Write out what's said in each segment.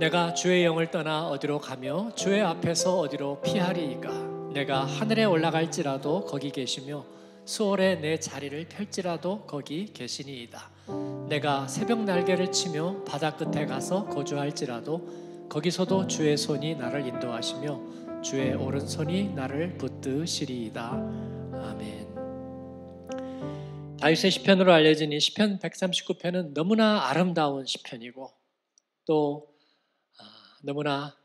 내가 주의 영을 떠나 어디로 가며 주의 앞에서 어디로 피하리이까 내가 하늘에 올라갈지라도 거기 계시며 수월에 내 자리를 펼지라도 거기 계시니이다 내가 새벽 날개를 치며 바다 끝에 가서 거주할지라도 거기서도 주의 손이 나를 인도하시며 주의 오른손이 나를 붙드시리이다 아멘 다윗의 시편으로 알려진 이 시편 139편은 너무나 아름다운 시편이고 또 너무나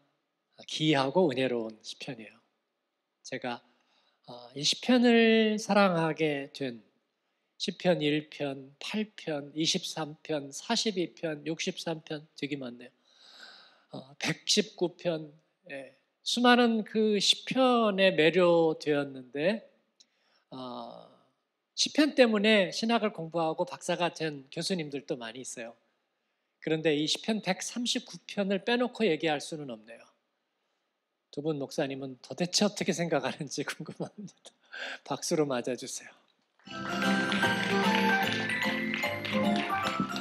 기이하고 은혜로운 시편이에요. 제가 어, 이 시편을 사랑하게 된 시편 1편, 8편, 23편, 42편, 63편 되게 많네요. 119편 어, 예, 수많은 그 시편에 매료되었는데 어, 시편 때문에 신학을 공부하고 박사가 된 교수님들도 많이 있어요. 그런데 이 시편 139편을 빼놓고 얘기할 수는 없네요. 두 분 목사님은 도대체 어떻게 생각하는지 궁금합니다. 박수로 맞아주세요.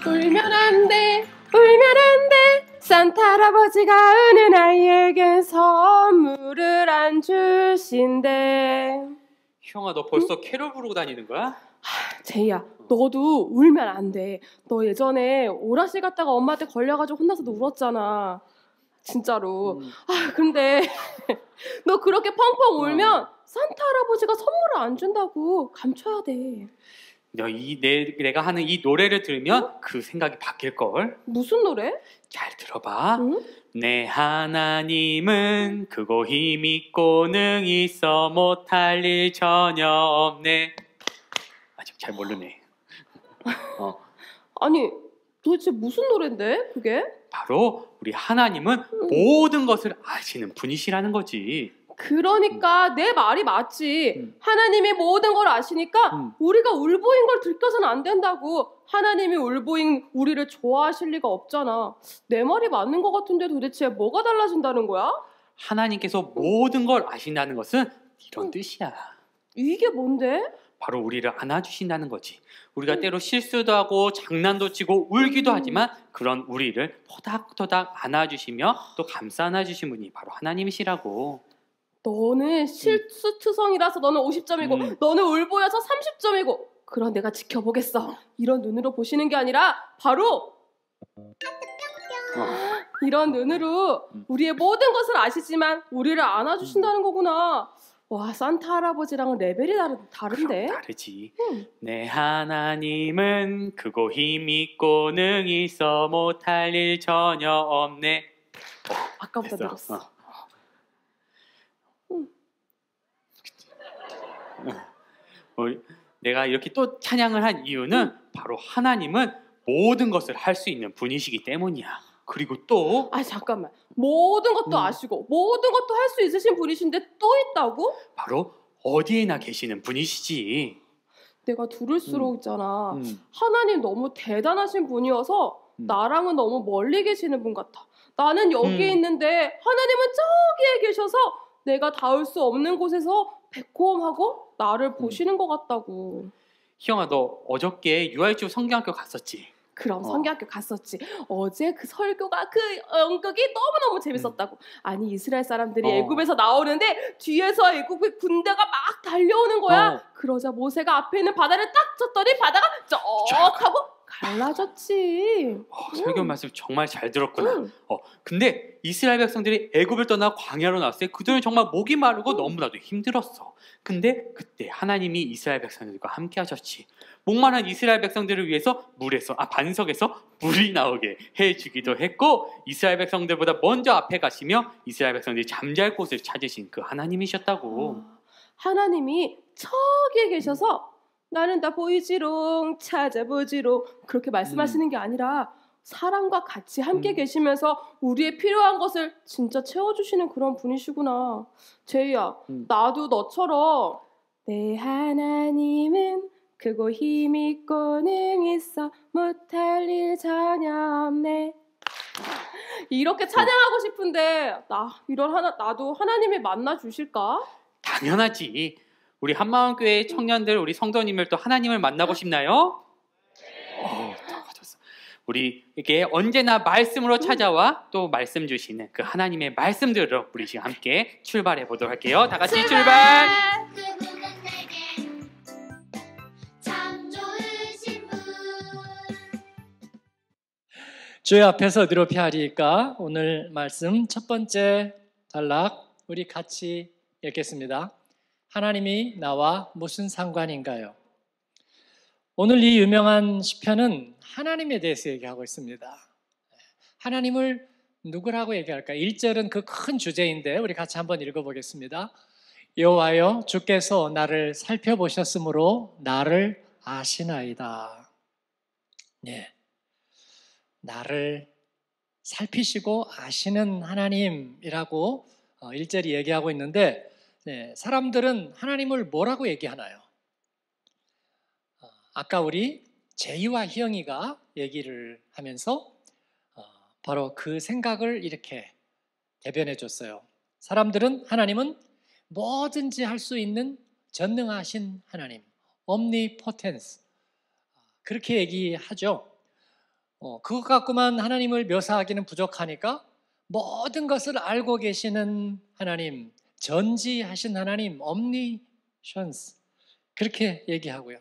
울면 안 돼, 울면 안 돼. 산타 할아버지가 우는 아이에게 선물을 안 주신대. 형아, 너 벌써 캐롤 부르고 다니는 거야? 제이야, 너도 울면 안 돼. 너 예전에 오라실 갔다가 엄마한테 걸려가지고 혼나서 울었잖아. 진짜로. 음. 아, 근데 너 그렇게 펑펑 울면 어. 산타 할아버지가 선물을 안 준다고 감춰야 돼. 이 내, 내가 하는 이 노래를 들으면 어? 그 생각이 바뀔 걸. 무슨 노래? 잘 들어봐. 응? 내 하나님은 크고 힘있고 능 있어 못할 일 전혀 없네. 잘 모르네. 어. 아니 도대체 무슨 노래인데 그게? 바로 우리 하나님은 음. 모든 것을 아시는 분이시라는 거지. 그러니까 음. 내 말이 맞지. 음. 하나님이 모든 걸 아시니까 음. 우리가 울보인 걸들켜선안 된다고. 하나님이 울보인 우리를 좋아하실 리가 없잖아. 내 말이 맞는 것 같은데 도대체 뭐가 달라진다는 거야? 하나님께서 모든 걸 아신다는 것은 이런 음. 뜻이야. 이게 뭔데? 바로 우리를 안아주신다는 거지. 우리가 음. 때로 실수도 하고 장난도 치고 울기도 음. 하지만 그런 우리를 토닥토닥 안아주시며 또 감싸 안아주신 분이 바로 하나님이시라고. 너는 음. 실수투성이라서 너는 50점이고 음. 너는 울보여서 30점이고 그런 내가 지켜보겠어. 이런 눈으로 보시는 게 아니라 바로 어. 이런 눈으로 우리의 모든 것을 아시지만 우리를 안아주신다는 거구나. 와 산타 할아버지랑은 레벨이 다른, 다른데? 다르지. 응. 내 하나님은 크고 힘 있고 능 있어 못할 일 전혀 없네. 어, 아까부터 됐어. 늘었어. 어. 응. 어. 어, 내가 이렇게 또 찬양을 한 이유는 응. 바로 하나님은 모든 것을 할 수 있는 분이시기 때문이야. 그리고 또? 아 잠깐만. 모든 것도 음. 아시고 모든 것도 할 수 있으신 분이신데 또 있다고? 바로 어디에나 계시는 분이시지. 내가 들을수록 음. 있잖아. 음. 하나님 너무 대단하신 분이어서 음. 나랑은 너무 멀리 계시는 분 같아. 나는 여기에 음. 있는데 하나님은 저기에 계셔서 내가 닿을 수 없는 곳에서 백호음하고 나를 음. 보시는 것 같다고. 희영아 너 어저께 UIU 성경학교 갔었지? 그럼 어. 성경학교 갔었지. 어제 그 설교가 그 연극이 너무너무 재밌었다고. 음. 아니 이스라엘 사람들이 어. 애굽에서 나오는데 뒤에서 애굽의 군대가 막 달려오는 거야. 어. 그러자 모세가 앞에 있는 바다를 딱 쳤더니 바다가 쩍 하고 갈라졌지. 어, 설교 말씀 정말 잘 들었구나. 응. 어, 근데 이스라엘 백성들이 애굽을 떠나 광야로 나왔을 때 그들은 정말 목이 마르고 응. 너무나도 힘들었어. 근데 그때 하나님이 이스라엘 백성들과 함께 하셨지. 목마른 이스라엘 백성들을 위해서 물에서 아 반석에서 물이 나오게 해 주기도 했고 이스라엘 백성들보다 먼저 앞에 가시며 이스라엘 백성들이 잠잘 곳을 찾으신 그 하나님이셨다고. 어, 하나님이 저기에 계셔서 나는 다 보이지롱 찾아보지롱 그렇게 말씀하시는 음. 게 아니라 사람과 같이 함께 음. 계시면서 우리의 필요한 것을 진짜 채워주시는 그런 분이시구나. 제이야, 음. 나도 너처럼 내 하나님은 크고 힘있고 능 있어 못할 일 전혀 없네. 이렇게 찬양하고 싶은데 나 이런 하나 나도 하나님이 만나 주실까? 당연하지. 우리 한마음교회 청년들, 우리 성도님을 또 하나님을 만나고 싶나요? 어, 우리에게 언제나 말씀으로 찾아와 또 말씀 주시는 그 하나님의 말씀들로 우리 지금 함께 출발해 보도록 할게요. 다 같이 출발! 출발! 주의 앞에서 드롭이 하리까 오늘 말씀 첫 번째 단락 우리 같이 읽겠습니다. 하나님이 나와 무슨 상관인가요? 오늘 이 유명한 시편은 하나님에 대해서 얘기하고 있습니다. 하나님을 누구라고 얘기할까? 1절은 그 큰 주제인데 우리 같이 한번 읽어보겠습니다. 여호와여 주께서 나를 살펴보셨으므로 나를 아시나이다. 예. 나를 살피시고 아시는 하나님이라고 1절이 어, 얘기하고 있는데 네, 사람들은 하나님을 뭐라고 얘기하나요? 어, 아까 우리 제이와 희영이가 얘기를 하면서 어, 바로 그 생각을 이렇게 대변해 줬어요. 사람들은 하나님은 뭐든지 할 수 있는 전능하신 하나님, omnipotence 어, 그렇게 얘기하죠. 어, 그것 갖고만 하나님을 묘사하기는 부족하니까 모든 것을 알고 계시는 하나님, 전지하신 하나님, omniscience 그렇게 얘기하고요.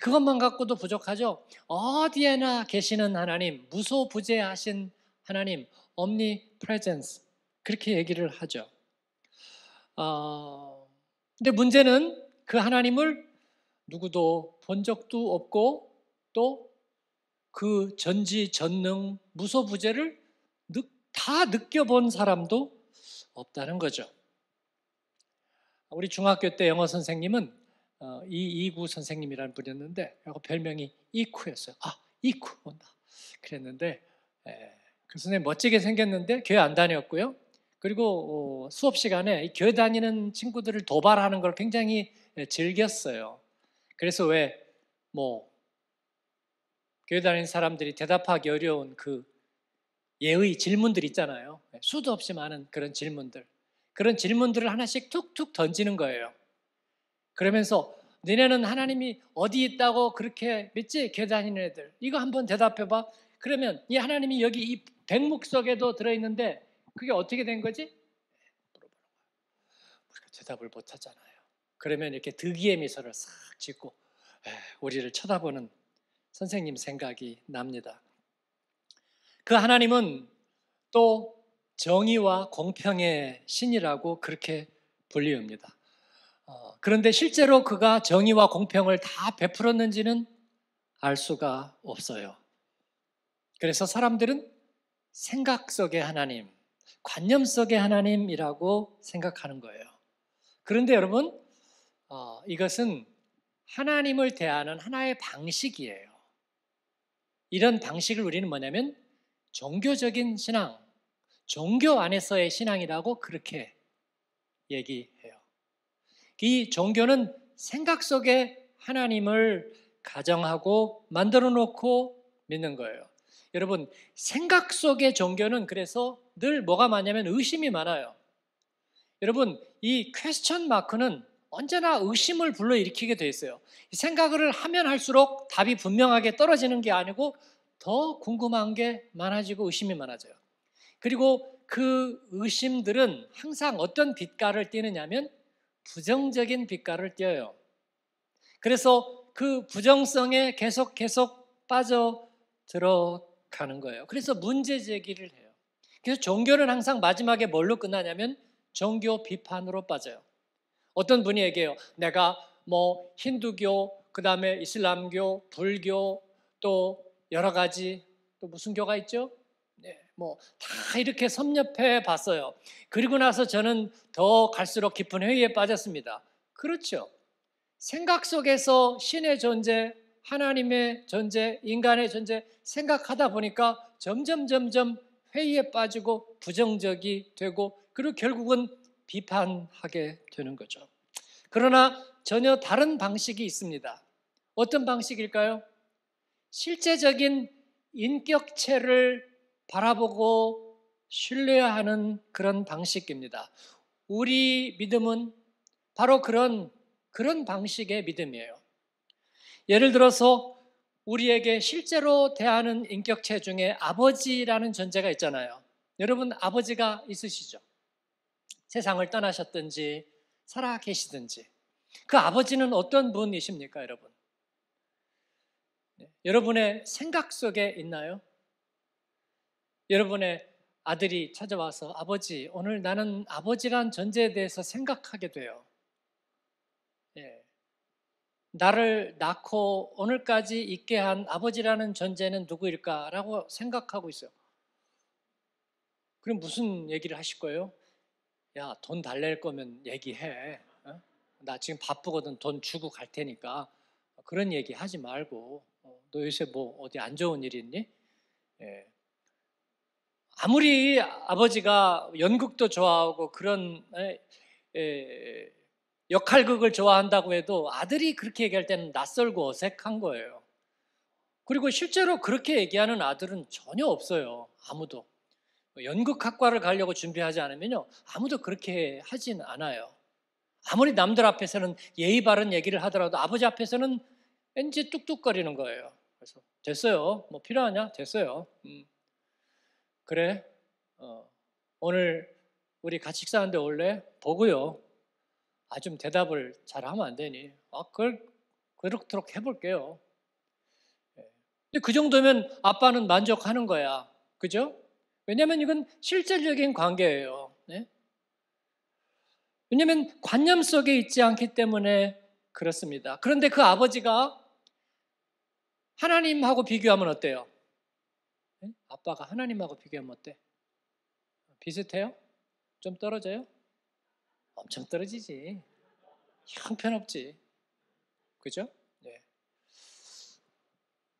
그것만 갖고도 부족하죠. 어디에나 계시는 하나님, 무소부재하신 하나님, omnipresence 그렇게 얘기를 하죠. 어, 근데 문제는 그 하나님을 누구도 본 적도 없고 또 그 전지 전능 무소부재를 다 느껴본 사람도 없다는 거죠. 우리 중학교 때 영어 선생님은 어, 이 이구 선생님이라는 분이었는데 그리고 별명이 이쿠였어요. 아 이쿠 온다 그랬는데 에, 그 선생님 멋지게 생겼는데 교회 안 다녔고요. 그리고 어, 수업 시간에 교회 다니는 친구들을 도발하는 걸 굉장히 에, 즐겼어요. 그래서 왜뭐 교회 다니는 사람들이 대답하기 어려운 그 예의 질문들 있잖아요. 예, 수도 없이 많은 그런 질문들. 그런 질문들을 하나씩 툭툭 던지는 거예요. 그러면서 너네는 하나님이 어디 있다고 그렇게 믿지? 계단인 애들. 이거 한번 대답해 봐. 그러면 이 하나님이 여기 이 백목 속에도 들어 있는데 그게 어떻게 된 거지? 우리가 대답을 못 하잖아요. 그러면 이렇게 득의의 미소를 싹 짓고 우리를 쳐다보는 선생님 생각이 납니다. 그 하나님은 또 정의와 공평의 신이라고 그렇게 불리웁니다. 어, 그런데 실제로 그가 정의와 공평을 다 베풀었는지는 알 수가 없어요. 그래서 사람들은 생각 속의 하나님, 관념 속의 하나님이라고 생각하는 거예요. 그런데 여러분, 어, 이것은 하나님을 대하는 하나의 방식이에요. 이런 방식을 우리는 뭐냐면 종교적인 신앙, 종교 안에서의 신앙이라고 그렇게 얘기해요. 이 종교는 생각 속에 하나님을 가정하고 만들어 놓고 믿는 거예요. 여러분, 생각 속의 종교는 그래서 늘 뭐가 많냐면 의심이 많아요. 여러분, 이 퀘스천 마크는 언제나 의심을 불러일으키게 돼 있어요. 생각을 하면 할수록 답이 분명하게 떨어지는 게 아니고 더 궁금한 게 많아지고 의심이 많아져요. 그리고 그 의심들은 항상 어떤 빛깔을 띠느냐면 부정적인 빛깔을 띄어요. 그래서 그 부정성에 계속 계속 빠져 들어가는 거예요. 그래서 문제 제기를 해요. 그래서 종교는 항상 마지막에 뭘로 끝나냐면 종교 비판으로 빠져요. 어떤 분이 얘기해요. 내가 뭐 힌두교, 그 다음에 이슬람교, 불교, 또 여러 가지 또 무슨 교가 있죠? 뭐다 이렇게 섭렵해 봤어요. 그리고 나서 저는 더 갈수록 깊은 회의에 빠졌습니다. 그렇죠. 생각 속에서 신의 존재, 하나님의 존재, 인간의 존재 생각하다 보니까 점점 점점 회의에 빠지고 부정적이 되고 그리고 결국은 비판하게 되는 거죠. 그러나 전혀 다른 방식이 있습니다. 어떤 방식일까요? 실제적인 인격체를 바라보고 신뢰하는 그런 방식입니다. 우리 믿음은 바로 그런 그런 방식의 믿음이에요. 예를 들어서 우리에게 실제로 대하는 인격체 중에 아버지라는 존재가 있잖아요. 여러분 아버지가 있으시죠? 세상을 떠나셨든지 살아 계시든지 그 아버지는 어떤 분이십니까, 여러분? 네, 여러분의 생각 속에 있나요? 여러분의 아들이 찾아와서 아버지, 오늘 나는 아버지란 존재에 대해서 생각하게 돼요. 예. 나를 낳고 오늘까지 있게 한 아버지라는 존재는 누구일까라고 생각하고 있어요. 그럼 무슨 얘기를 하실 거예요? 야, 돈 달랠 거면 얘기해. 어? 나 지금 바쁘거든. 돈 주고 갈 테니까. 그런 얘기 하지 말고. 어, 너 요새 뭐 어디 안 좋은 일 있니? 예. 아무리 아버지가 연극도 좋아하고 그런 역할극을 좋아한다고 해도 아들이 그렇게 얘기할 때는 낯설고 어색한 거예요. 그리고 실제로 그렇게 얘기하는 아들은 전혀 없어요. 아무도. 연극학과를 가려고 준비하지 않으면요. 아무도 그렇게 하진 않아요. 아무리 남들 앞에서는 예의 바른 얘기를 하더라도 아버지 앞에서는 왠지 뚝뚝거리는 거예요. 그래서 됐어요. 뭐 필요하냐? 됐어요. 음. 그래? 어, 오늘 우리 같이 식사하는데 원래 보고요. 아, 좀 대답을 잘 하면 안 되니. 아, 그걸 그렇도록 해볼게요. 예. 근데 그 정도면 아빠는 만족하는 거야. 그죠? 왜냐면 이건 실질적인 관계예요. 네? 왜냐면 관념 속에 있지 않기 때문에 그렇습니다. 그런데 그 아버지가 하나님하고 비교하면 어때요? 아빠가 하나님하고 비교하면 어때? 비슷해요? 좀 떨어져요? 엄청 떨어지지. 형편없지. 그죠? 네.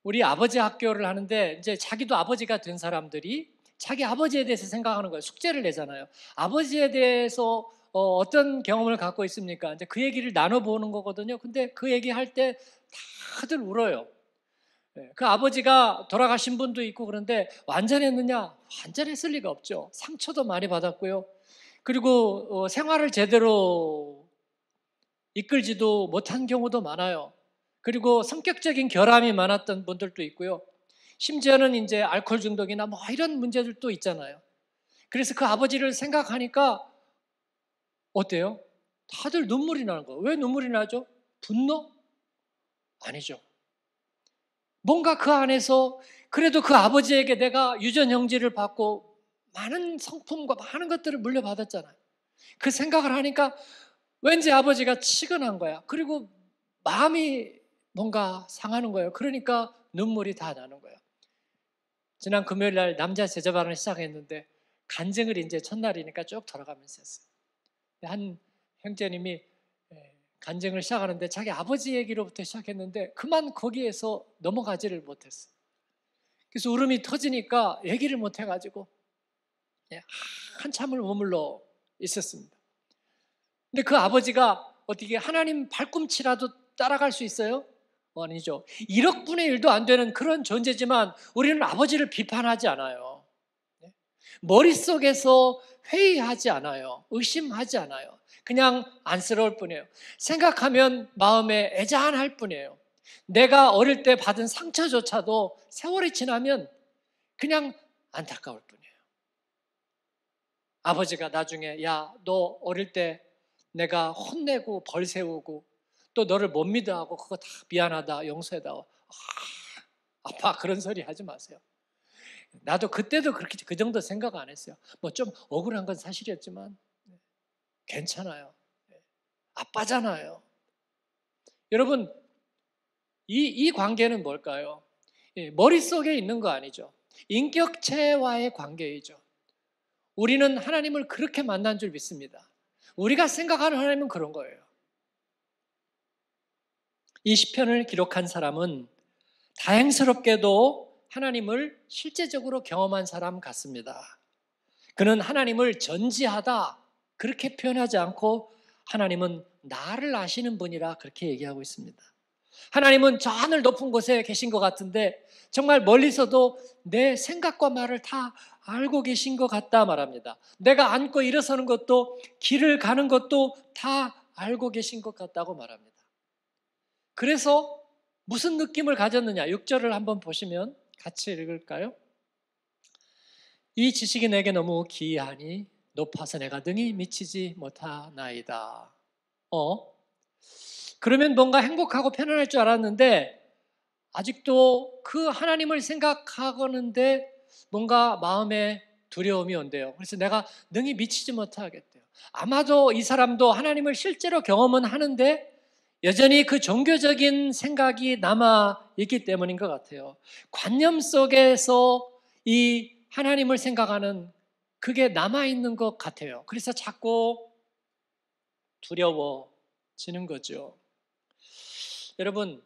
우리 아버지 학교를 하는데 이제 자기도 아버지가 된 사람들이 자기 아버지에 대해서 생각하는 거예요. 숙제를 내잖아요. 아버지에 대해서 어, 떤 경험을 갖고 있습니까? 이제 그 얘기를 나눠보는 거거든요. 근데 그 얘기할 때 다들 울어요. 네, 그 아버지가 돌아가신 분도 있고 그런데 완전했느냐? 완전했을 리가 없죠. 상처도 많이 받았고요. 그리고 어, 생활을 제대로 이끌지도 못한 경우도 많아요. 그리고 성격적인 결함이 많았던 분들도 있고요. 심지어는 이제 알코올 중독이나 뭐 이런 문제들도 있잖아요. 그래서 그 아버지를 생각하니까 어때요? 다들 눈물이 나는 거예요. 왜 눈물이 나죠? 분노? 아니죠. 뭔가 그 안에서 그래도 그 아버지에게 내가 유전 형제를 받고 많은 성품과 많은 것들을 물려받았잖아요. 그 생각을 하니까 왠지 아버지가 치근한 거야. 그리고 마음이 뭔가 상하는 거예요. 그러니까 눈물이 다 나는 거예요. 지난 금요일 날 남자 제자반을 시작했는데 간증을 이제 첫날이니까 쭉 돌아가면서 했어요. 한 형제님이 간증을 시작하는데 자기 아버지 얘기로부터 시작했는데 그만 거기에서 넘어가지를 못했어. 그래서 울음이 터지니까 얘기를 못해가지고 한참을 머물러 있었습니다. 근데 그 아버지가 어떻게 하나님 발꿈치라도 따라갈 수 있어요? 어, 아니죠. 1억분의 1도 안 되는 그런 존재지만 우리는 아버지를 비판하지 않아요. 네? 머릿속에서 회의하지 않아요. 의심하지 않아요. 그냥 안쓰러울 뿐이에요. 생각하면 마음에 애잔할 뿐이에요. 내가 어릴 때 받은 상처조차도 세월이 지나면 그냥 안타까울 뿐이에요. 아버지가 나중에 야, 너 어릴 때 내가 혼내고 벌 세우고 또 너를 못 믿어하고 그거 다 미안하다, 용서해다. 오 아, 빠 그런 소리 하지 마세요. 나도 그때도 그렇게 그 정도 생각 안 했어요. 뭐 좀 억울한 건 사실이었지만 괜찮아요. 예. 아빠잖아요. 여러분, 이, 이 관계는 뭘까요? 예, 머릿속에 있는 거 아니죠. 인격체와의 관계이죠. 우리는 하나님을 그렇게 만난 줄 믿습니다. 우리가 생각하는 하나님은 그런 거예요. 이 시편을 기록한 사람은 다행스럽게도 하나님을 실제적으로 경험한 사람 같습니다. 그는 하나님을 전지하다 그렇게 표현하지 않고 하나님은 나를 아시는 분이라 그렇게 얘기하고 있습니다. 하나님은 저 하늘 높은 곳에 계신 것 같은데 정말 멀리서도 내 생각과 말을 다 알고 계신 것 같다 말합니다. 내가 앉고 일어서는 것도 길을 가는 것도 다 알고 계신 것 같다고 말합니다. 그래서 무슨 느낌을 가졌느냐? 6절을 한번 보시면 같이 읽을까요? 이 지식이 내게 너무 기이하니 높아서 내가 능히 미치지 못하나이다. 어? 그러면 뭔가 행복하고 편안할 줄 알았는데 아직도 그 하나님을 생각하고는데 뭔가 마음에 두려움이 온대요. 그래서 내가 능히 미치지 못하겠대요. 아마도 이 사람도 하나님을 실제로 경험은 하는데 여전히 그 종교적인 생각이 남아 있기 때문인 것 같아요. 관념 속에서 이 하나님을 생각하는 그게 남아있는 것 같아요. 그래서 자꾸 두려워지는 거죠. 여러분,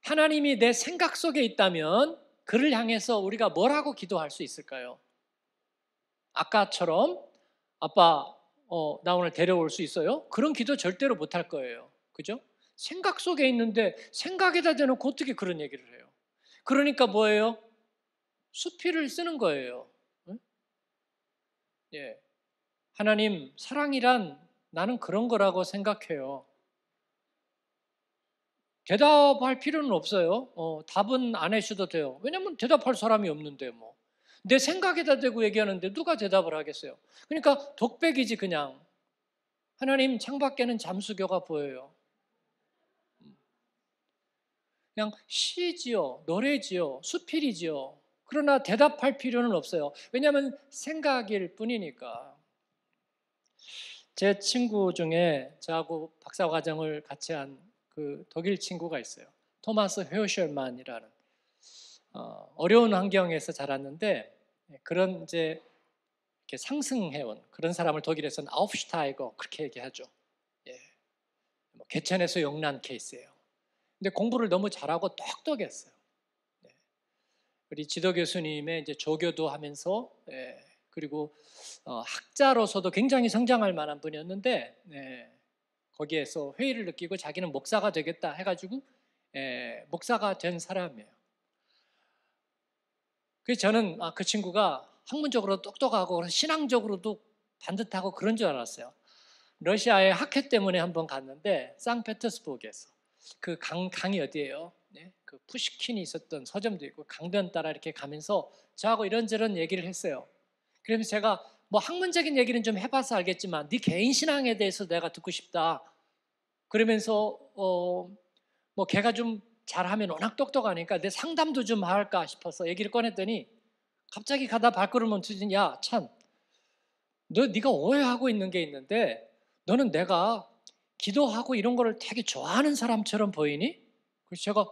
하나님이 내 생각 속에 있다면 그를 향해서 우리가 뭐라고 기도할 수 있을까요? 아까처럼 아빠 어, 나 오늘 데려올 수 있어요? 그런 기도 절대로 못할 거예요. 그죠? 생각 속에 있는데 생각에다 대놓고 어떻게 그런 얘기를 해요? 그러니까 뭐예요? 수필을 쓰는 거예요. 예. 하나님, 사랑이란 나는 그런 거라고 생각해요. 대답할 필요는 없어요. 어, 답은 안 하셔도 돼요. 왜냐면 대답할 사람이 없는데 뭐. 내 생각에다 대고 얘기하는데 누가 대답을 하겠어요? 그러니까 독백이지 그냥. 하나님 창밖에는 잠수교가 보여요. 음. 그냥 시지요, 노래지요, 수필이지요. 그러나 대답할 필요는 없어요. 왜냐하면 생각일 뿐이니까. 제 친구 중에 저하고 박사 과정을 같이 한 그 독일 친구가 있어요. 토마스 헤어셜만이라는 어, 어려운 환경에서 자랐는데 예, 그런 이제 이렇게 상승해온 그런 사람을 독일에서는 아우프슈타이거 그렇게 얘기하죠. 예. 뭐 개천에서 용난 케이스예요. 근데 공부를 너무 잘하고 똑똑했어요. 우리 지도 교수님의 이제 조교도 하면서 예, 그리고 어, 학자로서도 굉장히 성장할 만한 분이었는데 예, 거기에서 회의를 느끼고 자기는 목사가 되겠다 해가지고 예, 목사가 된 사람이에요. 그 저는 아, 그 친구가 학문적으로 똑똑하고 신앙적으로도 반듯하고 그런 줄 알았어요. 러시아의 학회 때문에 한 번 갔는데 상페테스부르크에서 그 강, 강이 어디예요? 그 푸시킨이 있었던 서점도 있고 강변 따라 이렇게 가면서 저하고 이런저런 얘기를 했어요. 그러면 제가 뭐 학문적인 얘기는 좀 해봐서 알겠지만 네 개인 신앙에 대해서 내가 듣고 싶다. 그러면서 어 뭐 걔가 좀 잘하면 워낙 똑똑하니까 내 상담도 좀 할까 싶어서 얘기를 꺼냈더니 갑자기 가다 발걸음 멈추진 야참 너 네가 오해하고 있는 게 있는데 너는 내가 기도하고 이런 거를 되게 좋아하는 사람처럼 보이니? 그래서 제가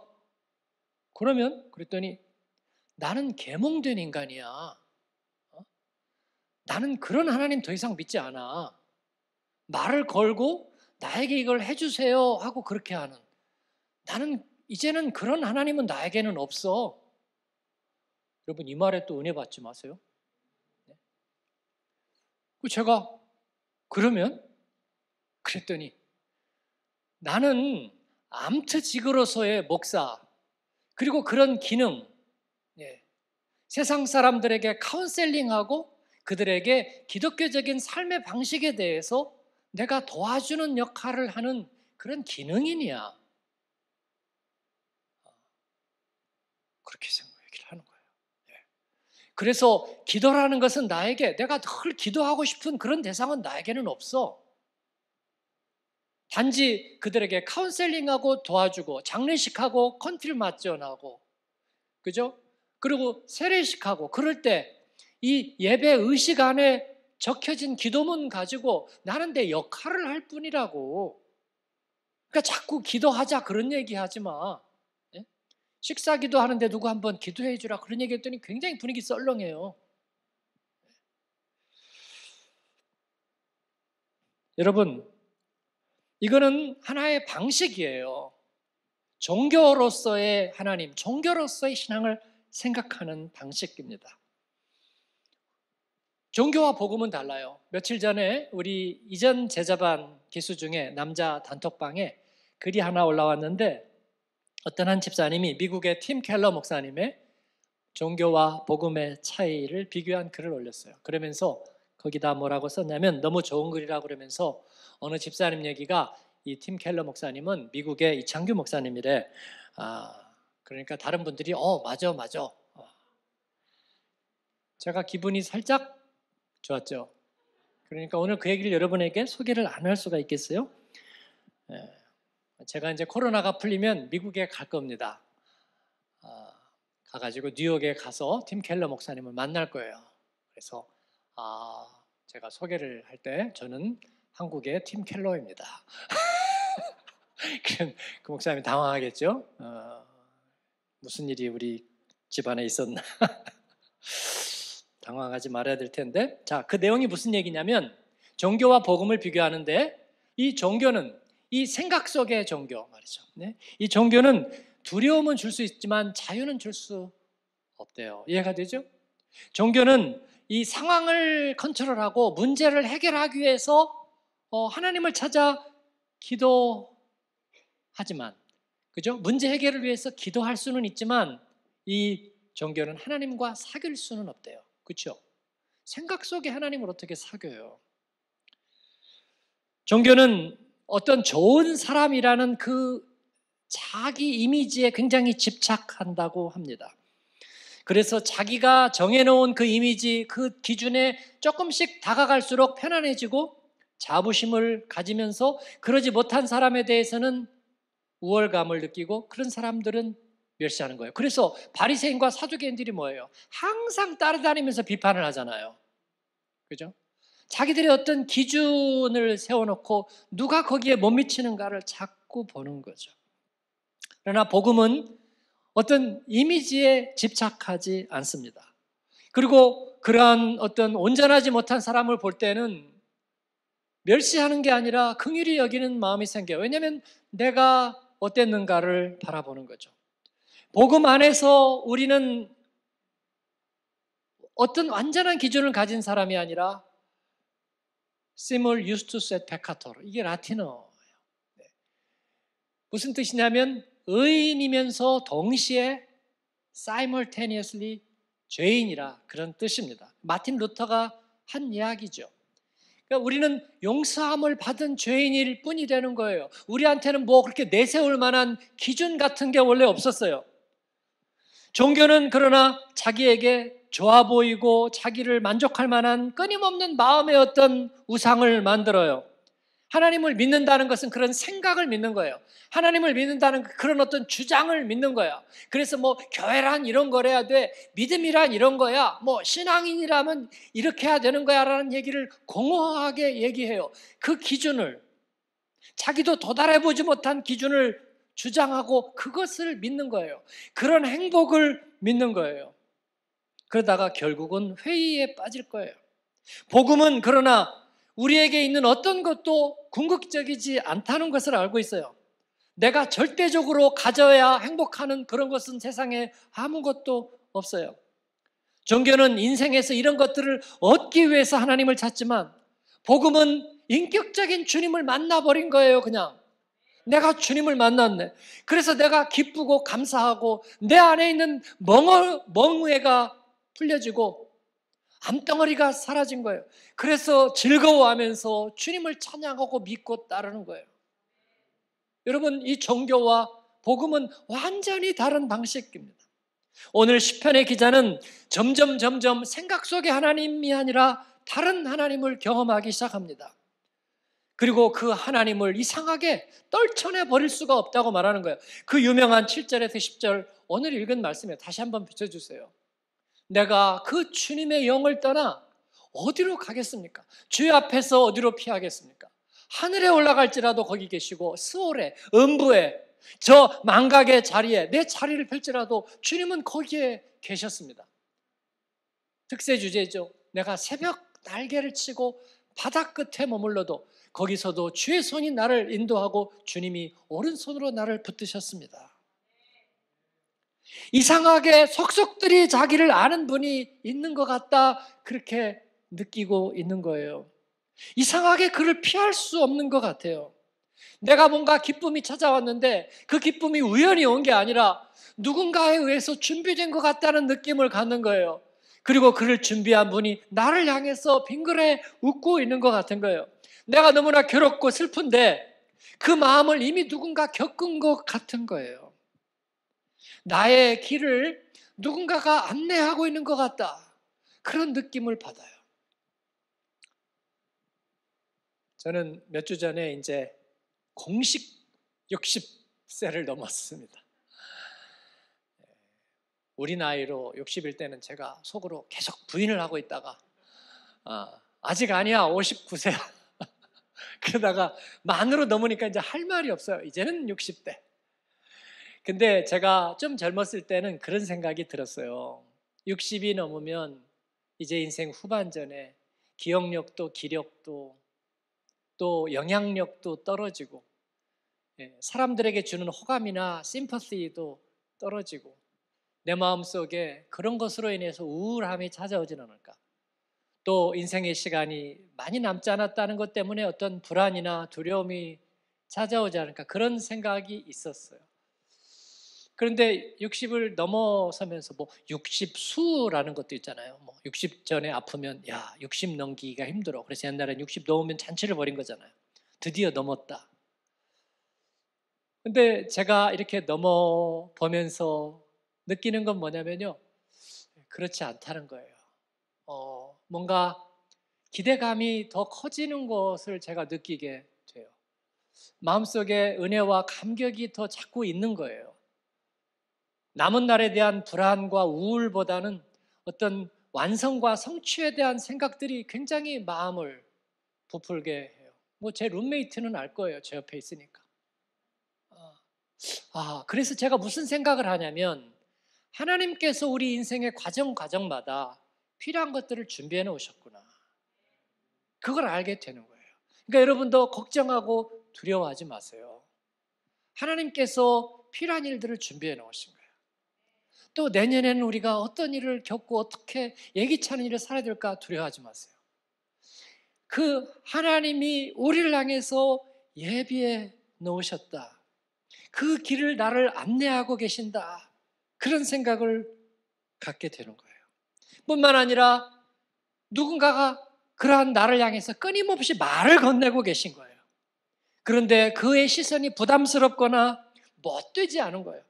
그러면 그랬더니 나는 계몽된 인간이야. 어? 나는 그런 하나님 더 이상 믿지 않아. 말을 걸고 나에게 이걸 해주세요 하고 그렇게 하는 나는 이제는 그런 하나님은 나에게는 없어. 여러분 이 말에 또 은혜 받지 마세요. 네? 그 제가 그러면 그랬더니 나는 암트직으로서의 목사 그리고 그런 기능, 예, 세상 사람들에게 카운셀링하고 그들에게 기독교적인 삶의 방식에 대해서 내가 도와주는 역할을 하는 그런 기능인이야. 그렇게 생각 얘 하는 거예요. 예. 그래서 기도라는 것은 나에게 내가 늘 기도하고 싶은 그런 대상은 나에게는 없어. 단지 그들에게 카운셀링하고 도와주고 장례식하고 컨트필맞전하고 그죠? 그리고 세례식하고 그럴 때 이 예배 의식 안에 적혀진 기도문 가지고 나는 내 역할을 할 뿐이라고. 그러니까 자꾸 기도하자 그런 얘기 하지 마. 예? 식사 기도하는데 누구 한번 기도해 주라 그런 얘기 했더니 굉장히 분위기 썰렁해요. 여러분, 이거는 하나의 방식이에요. 종교로서의 하나님, 종교로서의 신앙을 생각하는 방식입니다. 종교와 복음은 달라요. 며칠 전에 우리 이전 제자반 기수 중에 남자 단톡방에 글이 하나 올라왔는데 어떤 한 집사님이 미국의 팀 켈러 목사님의 종교와 복음의 차이를 비교한 글을 올렸어요. 그러면서 거기다 뭐라고 썼냐면 너무 좋은 글이라고 그러면서 어느 집사님 얘기가 이 팀 켈러 목사님은 미국의 이창규 목사님이래. 아, 그러니까 다른 분들이 어, 맞아, 맞아. 어. 제가 기분이 살짝 좋았죠. 그러니까 오늘 그 얘기를 여러분에게 소개를 안 할 수가 있겠어요? 예. 제가 이제 코로나가 풀리면 미국에 갈 겁니다. 아, 가가지고 뉴욕에 가서 팀 켈러 목사님을 만날 거예요. 그래서 아, 제가 소개를 할 때 저는 한국의 팀 켈러입니다. 그 목사님이 당황하겠죠? 어, 무슨 일이 우리 집안에 있었나? 당황하지 말아야 될 텐데. 자, 그 내용이 무슨 얘기냐면 종교와 복음을 비교하는데 이 종교는 이 생각 속의 종교 말이죠. 네? 이 종교는 두려움은 줄 수 있지만 자유는 줄 수 없대요. 이해가 되죠? 종교는 이 상황을 컨트롤하고 문제를 해결하기 위해서 어, 하나님을 찾아 기도하지만 그죠? 문제 해결을 위해서 기도할 수는 있지만 이 종교는 하나님과 사귈 수는 없대요. 그죠 생각 속에 하나님을 어떻게 사겨요? 종교는 어떤 좋은 사람이라는 그 자기 이미지에 굉장히 집착한다고 합니다. 그래서 자기가 정해놓은 그 이미지, 그 기준에 조금씩 다가갈수록 편안해지고 자부심을 가지면서 그러지 못한 사람에 대해서는 우월감을 느끼고 그런 사람들은 멸시하는 거예요. 그래서 바리새인과 사두개인들이 뭐예요? 항상 따라다니면서 비판을 하잖아요. 그죠? 자기들의 어떤 기준을 세워놓고 누가 거기에 못 미치는가를 자꾸 보는 거죠. 그러나 복음은 어떤 이미지에 집착하지 않습니다. 그리고 그러한 어떤 온전하지 못한 사람을 볼 때는 멸시하는 게 아니라 긍휼히 여기는 마음이 생겨요. 왜냐하면 내가 어땠는가를 바라보는 거죠. 복음 안에서 우리는 어떤 완전한 기준을 가진 사람이 아니라 simul justus et peccator 이게 라틴어예요. 네. 무슨 뜻이냐면 의인이면서 동시에 simultaneously 죄인이라 그런 뜻입니다. 마틴 루터가 한 이야기죠. 그러니까 우리는 용서함을 받은 죄인일 뿐이라는 거예요. 우리한테는 뭐 그렇게 내세울 만한 기준 같은 게 원래 없었어요. 종교는 그러나 자기에게 좋아 보이고 자기를 만족할 만한 끊임없는 마음의 어떤 우상을 만들어요. 하나님을 믿는다는 것은 그런 생각을 믿는 거예요. 하나님을 믿는다는 그- 그런 어떤 주장을 믿는 거예요. 그래서 뭐 교회란 이런 거래야 돼. 믿음이란 이런 거야. 뭐 신앙인이라면 이렇게 해야 되는 거야라는 얘기를 공허하게 얘기해요. 그 기준을 자기도 도달해 보지 못한 기준을 주장하고 그것을 믿는 거예요. 그런 행복을 믿는 거예요. 그러다가 결국은 회의에 빠질 거예요. 복음은 그러나 우리에게 있는 어떤 것도 궁극적이지 않다는 것을 알고 있어요. 내가 절대적으로 가져야 행복하는 그런 것은 세상에 아무것도 없어요. 종교는 인생에서 이런 것들을 얻기 위해서 하나님을 찾지만 복음은 인격적인 주님을 만나버린 거예요, 그냥. 내가 주님을 만났네. 그래서 내가 기쁘고 감사하고 내 안에 있는 멍어, 멍해가 풀려지고 암덩어리가 사라진 거예요. 그래서 즐거워하면서 주님을 찬양하고 믿고 따르는 거예요. 여러분 이 종교와 복음은 완전히 다른 방식입니다. 오늘 시편의 기자는 점점 점점 생각 속의 하나님이 아니라 다른 하나님을 경험하기 시작합니다. 그리고 그 하나님을 이상하게 떨쳐내 버릴 수가 없다고 말하는 거예요. 그 유명한 7절에서 10절 오늘 읽은 말씀에 다시 한번 비춰주세요. 내가 그 주님의 영을 떠나 어디로 가겠습니까? 주의 앞에서 어디로 피하겠습니까? 하늘에 올라갈지라도 거기 계시고 스월에 음부에 저 망각의 자리에 내 자리를 펼지라도 주님은 거기에 계셨습니다. 특세 주제죠. 내가 새벽 날개를 치고 바닥 끝에 머물러도 거기서도 주의 손이 나를 인도하고 주님이 오른손으로 나를 붙드셨습니다. 이상하게 속속들이 자기를 아는 분이 있는 것 같다. 그렇게 느끼고 있는 거예요. 이상하게 그를 피할 수 없는 것 같아요. 내가 뭔가 기쁨이 찾아왔는데 그 기쁨이 우연히 온 게 아니라 누군가에 의해서 준비된 것 같다는 느낌을 갖는 거예요. 그리고 그를 준비한 분이 나를 향해서 빙그레 웃고 있는 것 같은 거예요. 내가 너무나 괴롭고 슬픈데 그 마음을 이미 누군가 겪은 것 같은 거예요. 나의 길을 누군가가 안내하고 있는 것 같다. 그런 느낌을 받아요. 저는 몇 주 전에 이제 공식 60세를 넘었습니다. 우리 나이로 60일 때는 제가 속으로 계속 부인을 하고 있다가 아, 아직 아니야 59세야. 그러다가 만으로 넘으니까 이제 할 말이 없어요. 이제는 60대. 근데 제가 좀 젊었을 때는 그런 생각이 들었어요. 60이 넘으면 이제 인생 후반전에 기억력도 기력도 또 영향력도 떨어지고 예, 사람들에게 주는 호감이나 심퍼시도 떨어지고 내 마음속에 그런 것으로 인해서 우울함이 찾아오진 않을까. 또 인생의 시간이 많이 남지 않았다는 것 때문에 어떤 불안이나 두려움이 찾아오지 않을까 그런 생각이 있었어요. 그런데 60을 넘어서면서 뭐 60수라는 것도 있잖아요. 뭐60 전에 아프면 야, 60 넘기기가 힘들어. 그래서 옛날엔 60 넘으면 잔치를 벌인 거잖아요. 드디어 넘었다. 근데 제가 이렇게 넘어 보면서 느끼는 건 뭐냐면요. 그렇지 않다는 거예요. 어, 뭔가 기대감이 더 커지는 것을 제가 느끼게 돼요. 마음속에 은혜와 감격이 더 자꾸 있는 거예요. 남은 날에 대한 불안과 우울보다는 어떤 완성과 성취에 대한 생각들이 굉장히 마음을 부풀게 해요. 뭐 제 룸메이트는 알 거예요. 제 옆에 있으니까. 아, 아, 그래서 제가 무슨 생각을 하냐면 하나님께서 우리 인생의 과정 과정마다 필요한 것들을 준비해 놓으셨구나. 그걸 알게 되는 거예요. 그러니까 여러분도 걱정하고 두려워하지 마세요. 하나님께서 필요한 일들을 준비해 놓으신 거예요. 또 내년에는 우리가 어떤 일을 겪고 어떻게 예기치 않은 일을 살아야 될까 두려워하지 마세요. 그 하나님이 우리를 향해서 예비해 놓으셨다. 그 길을 나를 안내하고 계신다. 그런 생각을 갖게 되는 거예요. 뿐만 아니라 누군가가 그러한 나를 향해서 끊임없이 말을 건네고 계신 거예요. 그런데 그의 시선이 부담스럽거나 멋되지 않은 거예요.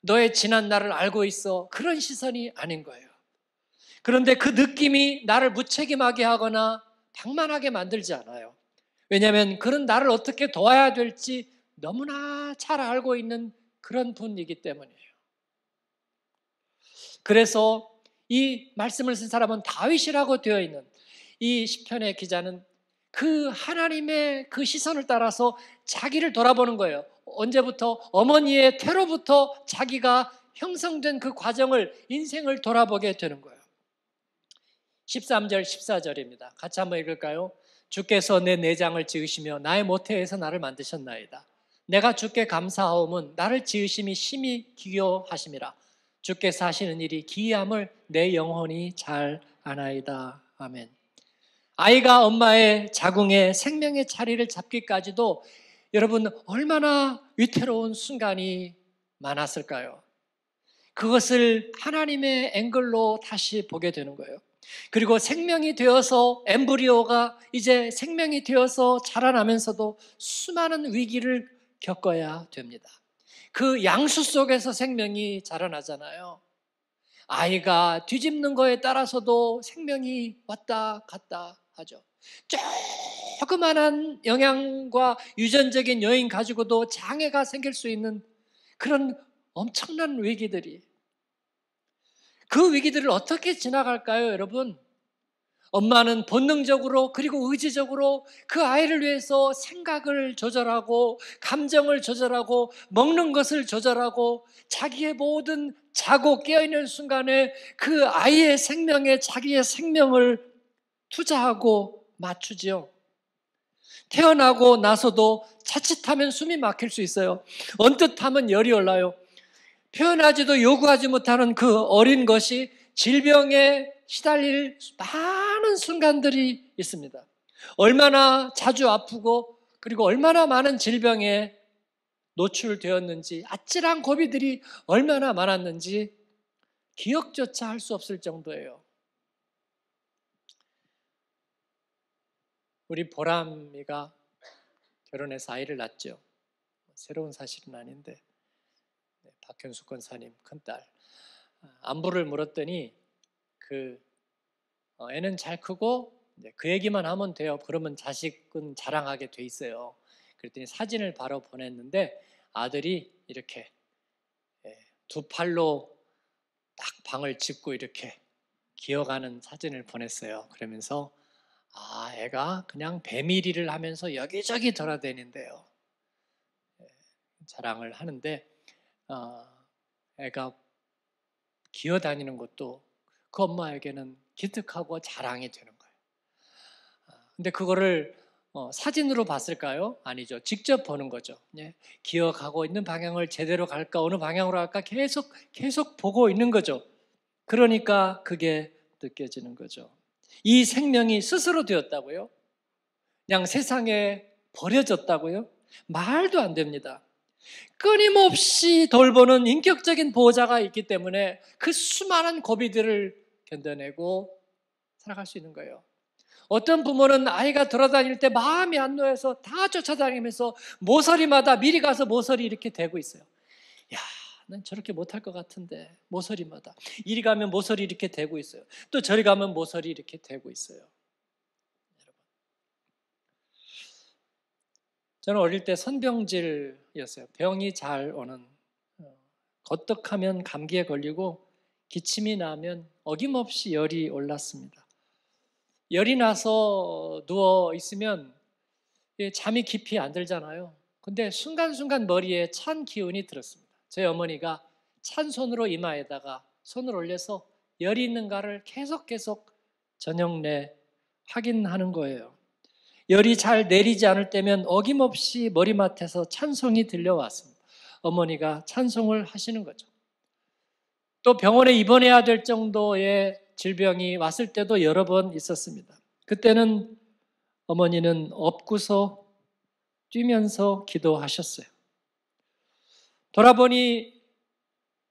너의 지난 날을 알고 있어. 그런 시선이 아닌 거예요. 그런데 그 느낌이 나를 무책임하게 하거나 방만하게 만들지 않아요. 왜냐하면 그런 나를 어떻게 도와야 될지 너무나 잘 알고 있는 그런 분이기 때문이에요. 그래서 이 말씀을 쓴 사람은 다윗이라고 되어 있는 이 시편의 기자는 그 하나님의 그 시선을 따라서 자기를 돌아보는 거예요. 언제부터 어머니의 태로부터 자기가 형성된 그 과정을 인생을 돌아보게 되는 거예요. 13절 14절입니다. 같이 한번 읽을까요? 주께서 내 내장을 지으시며 나의 모태에서 나를 만드셨나이다. 내가 주께 감사하오은 나를 지으심이 심히 기여하심이라 주께서 하시는 일이 기이함을 내 영혼이 잘 아나이다. 아멘. 아이가 엄마의 자궁에 생명의 자리를 잡기까지도 여러분 얼마나 위태로운 순간이 많았을까요? 그것을 하나님의 앵글로 다시 보게 되는 거예요. 그리고 생명이 되어서 엠브리오가 이제 생명이 되어서 자라나면서도 수많은 위기를 겪어야 됩니다. 그 양수 속에서 생명이 자라나잖아요. 아이가 뒤집는 거에 따라서도 생명이 왔다 갔다 하죠. 조그만한 영향과 유전적인 요인 가지고도 장애가 생길 수 있는 그런 엄청난 위기들이. 그 위기들을 어떻게 지나갈까요, 여러분? 엄마는 본능적으로 그리고 의지적으로 그 아이를 위해서 생각을 조절하고 감정을 조절하고 먹는 것을 조절하고 자기의 모든 자고 깨어있는 순간에 그 아이의 생명에 자기의 생명을 투자하고 맞추지요. 태어나고 나서도 자칫하면 숨이 막힐 수 있어요. 언뜻 하면 열이 올라요. 표현하지도 요구하지 못하는 그 어린 것이 질병에 시달릴 많은 순간들이 있습니다. 얼마나 자주 아프고 그리고 얼마나 많은 질병에 노출되었는지 아찔한 고비들이 얼마나 많았는지 기억조차 할 수 없을 정도예요. 우리 보람이가 결혼해서 아이를 낳았죠. 새로운 사실은 아닌데 네, 박현숙 권사님 큰딸 아, 안부를 물었더니 그 어, 애는 잘 크고 그 얘기만 하면 돼요. 그러면 자식은 자랑하게 돼 있어요. 그랬더니 사진을 바로 보냈는데 아들이 이렇게 예, 두 팔로 딱 방을 짚고 이렇게 기어가는 사진을 보냈어요. 그러면서 아, 애가 그냥 배밀이를 하면서 여기저기 돌아다니는데요. 예, 자랑을 하는데, 어, 애가 기어다니는 것도 그 엄마에게는 기특하고 자랑이 되는 거예요. 아, 근데 그거를 어, 사진으로 봤을까요? 아니죠. 직접 보는 거죠. 예? 기억하고 있는 방향을 제대로 갈까, 어느 방향으로 갈까 계속, 계속 보고 있는 거죠. 그러니까 그게 느껴지는 거죠. 이 생명이 스스로 되었다고요? 그냥 세상에 버려졌다고요? 말도 안 됩니다. 끊임없이 돌보는 인격적인 보호자가 있기 때문에 그 수많은 고비들을 견뎌내고 살아갈 수 있는 거예요. 어떤 부모는 아이가 돌아다닐 때 마음이 안 놓여서 다 쫓아다니면서 모서리마다 미리 가서 모서리 이렇게 대고 있어요. 야, 난 저렇게 못할 것 같은데 모서리마다 이리 가면 모서리 이렇게 되고 있어요. 또 저리 가면 모서리 이렇게 되고 있어요. 여러분, 저는 어릴 때 선병질이었어요. 병이 잘 오는 어, 거떡하면 감기에 걸리고 기침이 나면 어김없이 열이 올랐습니다. 열이 나서 누워 있으면 잠이 깊이 안 들잖아요. 근데 순간순간 머리에 찬 기운이 들었습니다. 저희 어머니가 찬손으로 이마에다가 손을 올려서 열이 있는가를 계속 계속 저녁 내 확인하는 거예요. 열이 잘 내리지 않을 때면 어김없이 머리맡에서 찬송이 들려왔습니다. 어머니가 찬송을 하시는 거죠. 또 병원에 입원해야 될 정도의 질병이 왔을 때도 여러 번 있었습니다. 그때는 어머니는 업고서 뛰면서 기도하셨어요. 돌아보니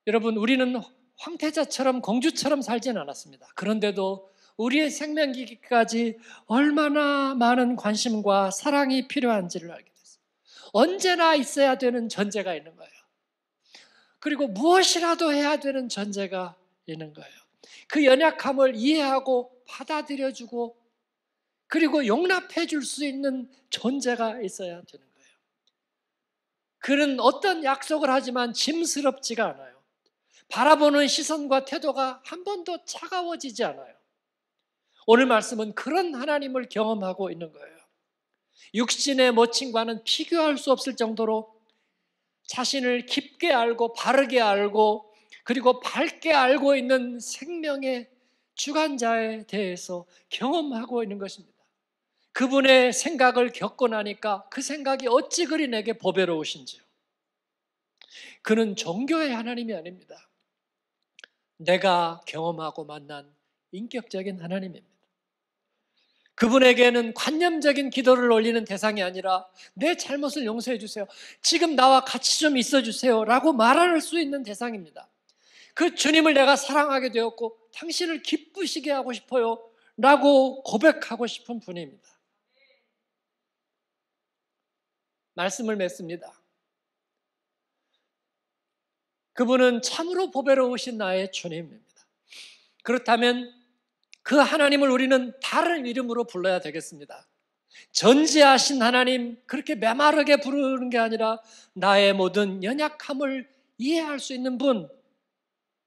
여러분 우리는 황태자처럼 공주처럼 살진 않았습니다. 그런데도 우리의 생명기까지 얼마나 많은 관심과 사랑이 필요한지를 알게 됐어요. 언제나 있어야 되는 전제가 있는 거예요. 그리고 무엇이라도 해야 되는 전제가 있는 거예요. 그 연약함을 이해하고 받아들여주고 그리고 용납해 줄 수 있는 존재가 있어야 되는 거예요. 그는 어떤 약속을 하지만 짐스럽지가 않아요. 바라보는 시선과 태도가 한 번도 차가워지지 않아요. 오늘 말씀은 그런 하나님을 경험하고 있는 거예요. 육신의 모친과는 비교할 수 없을 정도로 자신을 깊게 알고 바르게 알고 그리고 밝게 알고 있는 생명의 주관자에 대해서 경험하고 있는 것입니다. 그분의 생각을 겪고 나니까 그 생각이 어찌 그리 내게 보배로우신지요. 그는 종교의 하나님이 아닙니다. 내가 경험하고 만난 인격적인 하나님입니다. 그분에게는 관념적인 기도를 올리는 대상이 아니라 내 잘못을 용서해 주세요. 지금 나와 같이 좀 있어 주세요. 라고 말할 수 있는 대상입니다. 그 주님을 내가 사랑하게 되었고 당신을 기쁘시게 하고 싶어요. 라고 고백하고 싶은 분입니다. 말씀을 맺습니다. 그분은 참으로 보배로우신 나의 주님입니다. 그렇다면 그 하나님을 우리는 다른 이름으로 불러야 되겠습니다. 전지하신 하나님, 그렇게 메마르게 부르는 게 아니라 나의 모든 연약함을 이해할 수 있는 분,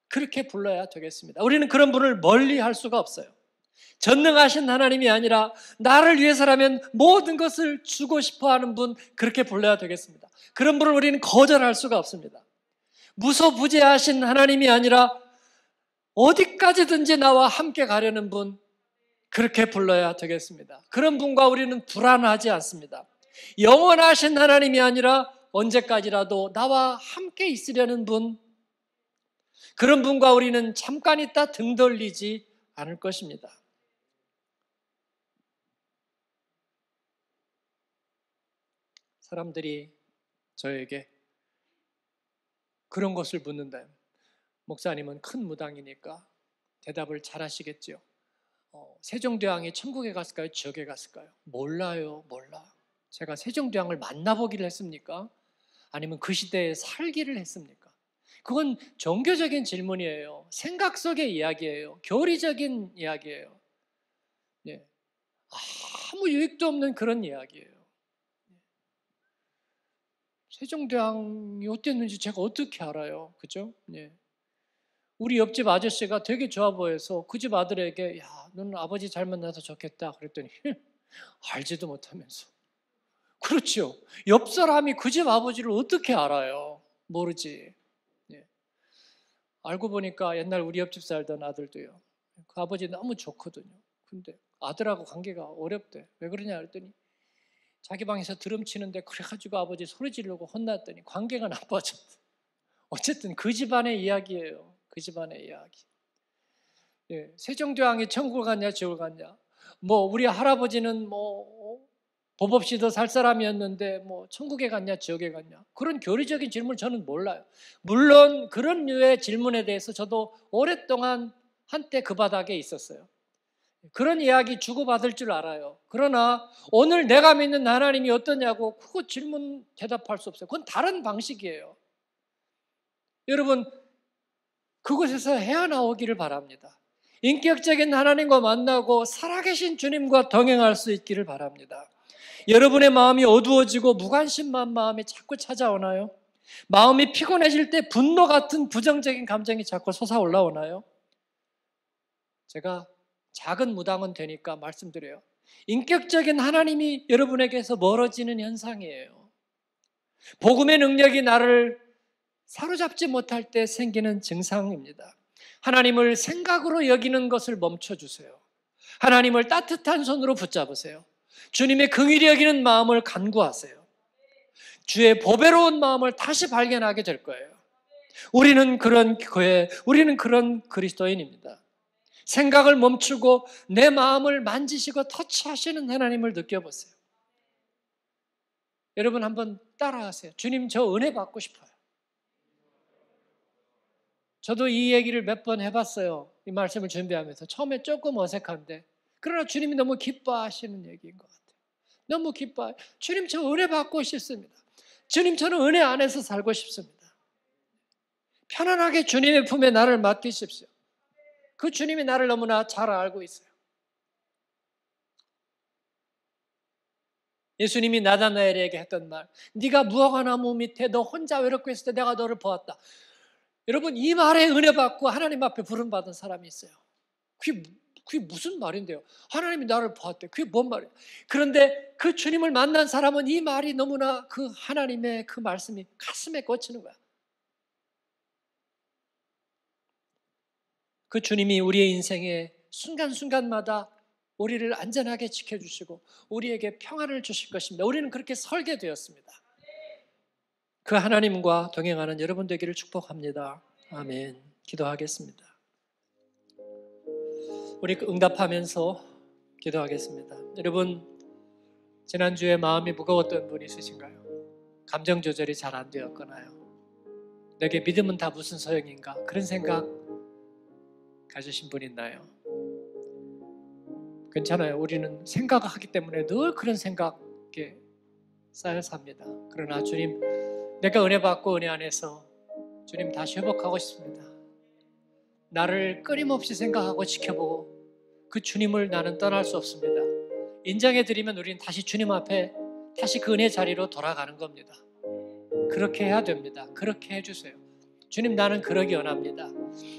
그렇게 불러야 되겠습니다. 우리는 그런 분을 멀리 할 수가 없어요. 전능하신 하나님이 아니라 나를 위해서라면 모든 것을 주고 싶어 하는 분, 그렇게 불러야 되겠습니다. 그런 분을 우리는 거절할 수가 없습니다. 무소부재하신 하나님이 아니라 어디까지든지 나와 함께 가려는 분, 그렇게 불러야 되겠습니다. 그런 분과 우리는 불안하지 않습니다. 영원하신 하나님이 아니라 언제까지라도 나와 함께 있으려는 분, 그런 분과 우리는 잠깐 있다 등 돌리지 않을 것입니다. 사람들이 저에게 그런 것을 묻는다. 목사님은 큰 무당이니까 대답을 잘하시겠지 어, 세종대왕이 천국에 갔을까요? 지옥에 갔을까요? 몰라요, 몰라. 제가 세종대왕을 만나보기를 했습니까? 아니면 그 시대에 살기를 했습니까? 그건 종교적인 질문이에요. 생각 속의 이야기예요. 교리적인 이야기예요. 예. 아무 유익도 없는 그런 이야기예요. 세종대왕이 어땠는지 제가 어떻게 알아요? 그죠? 예. 우리 옆집 아저씨가 되게 좋아 보여서 그 집 아들에게 야, 너는 아버지 잘 만나서 좋겠다 그랬더니 알지도 못하면서 그렇죠. 옆 사람이 그 집 아버지를 어떻게 알아요? 모르지. 예. 알고 보니까 옛날 우리 옆집 살던 아들도요. 그 아버지 너무 좋거든요. 근데 아들하고 관계가 어렵대. 왜 그러냐 했더니 자기 방에서 드럼 치는데 그래가지고 아버지 소리 지르고 혼났더니 관계가 나빠졌다 어쨌든 그 집안의 이야기예요. 그 집안의 이야기. 예, 세종대왕이 천국을 갔냐 지옥을 갔냐. 뭐 우리 할아버지는 뭐법 어? 없이도 살 사람이었는데 뭐 천국에 갔냐 지옥에 갔냐. 그런 교리적인 질문 을 저는 몰라요. 물론 그런 류의 질문에 대해서 저도 오랫동안 한때 그 바닥에 있었어요. 그런 이야기 주고받을 줄 알아요. 그러나 오늘 내가 믿는 하나님이 어떠냐고 그거 질문 대답할 수 없어요. 그건 다른 방식이에요. 여러분, 그곳에서 헤어나오기를 바랍니다. 인격적인 하나님과 만나고 살아계신 주님과 동행할 수 있기를 바랍니다. 여러분의 마음이 어두워지고 무관심한 마음이 자꾸 찾아오나요? 마음이 피곤해질 때 분노 같은 부정적인 감정이 자꾸 솟아올라오나요? 제가 작은 무당은 되니까 말씀드려요. 인격적인 하나님이 여러분에게서 멀어지는 현상이에요. 복음의 능력이 나를 사로잡지 못할 때 생기는 증상입니다. 하나님을 생각으로 여기는 것을 멈춰주세요. 하나님을 따뜻한 손으로 붙잡으세요. 주님의 긍휼히 여기는 마음을 간구하세요. 주의 보배로운 마음을 다시 발견하게 될 거예요. 우리는 그런 교회, 우리는 그런 그리스도인입니다. 생각을 멈추고 내 마음을 만지시고 터치하시는 하나님을 느껴보세요. 여러분 한번 따라하세요. 주님 저 은혜 받고 싶어요. 저도 이 얘기를 몇 번 해봤어요. 이 말씀을 준비하면서 처음에 조금 어색한데 그러나 주님이 너무 기뻐하시는 얘기인 것 같아요. 너무 기뻐. 주님 저 은혜 받고 싶습니다. 주님 저는 은혜 안에서 살고 싶습니다. 편안하게 주님의 품에 나를 맡기십시오. 그 주님이 나를 너무나 잘 알고 있어요. 예수님이 나다나엘에게 했던 말, 네가 무화과나무 밑에 너 혼자 외롭고 있을 때 내가 너를 보았다. 여러분 이 말에 은혜 받고 하나님 앞에 부름 받은 사람이 있어요. 그게, 그게 무슨 말인데요? 하나님이 나를 보았대. 그게 뭔 말이에요? 그런데 그 주님을 만난 사람은 이 말이 너무나 그 하나님의 그 말씀이 가슴에 꽂히는 거야. 그 주님이 우리의 인생의 순간순간마다 우리를 안전하게 지켜주시고 우리에게 평화를 주실 것입니다. 우리는 그렇게 설계되었습니다. 그 하나님과 동행하는 여러분 되기를 축복합니다. 아멘. 기도하겠습니다. 우리 응답하면서 기도하겠습니다. 여러분, 지난주에 마음이 무거웠던 분 있으신가요? 감정 조절이 잘 안 되었거나요? 내게 믿음은 다 무슨 소용인가? 그런 생각 가지신 분 있나요? 괜찮아요. 우리는 생각하기 때문에 늘 그런 생각에 쌓여 삽니다. 그러나 주님, 내가 은혜 받고 은혜 안에서 주님 다시 회복하고 싶습니다. 나를 끊임없이 생각하고 지켜보고 그 주님을 나는 떠날 수 없습니다. 인정해 드리면 우리는 다시 주님 앞에 다시 그 은혜 자리로 돌아가는 겁니다. 그렇게 해야 됩니다. 그렇게 해주세요. 주님 나는 그러기 원합니다.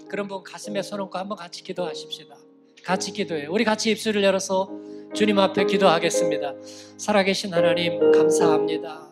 그런 분 가슴에 손 얹고 한번 같이 기도하십시다. 같이 기도해. 우리 같이 입술을 열어서 주님 앞에 기도하겠습니다. 살아계신 하나님 감사합니다.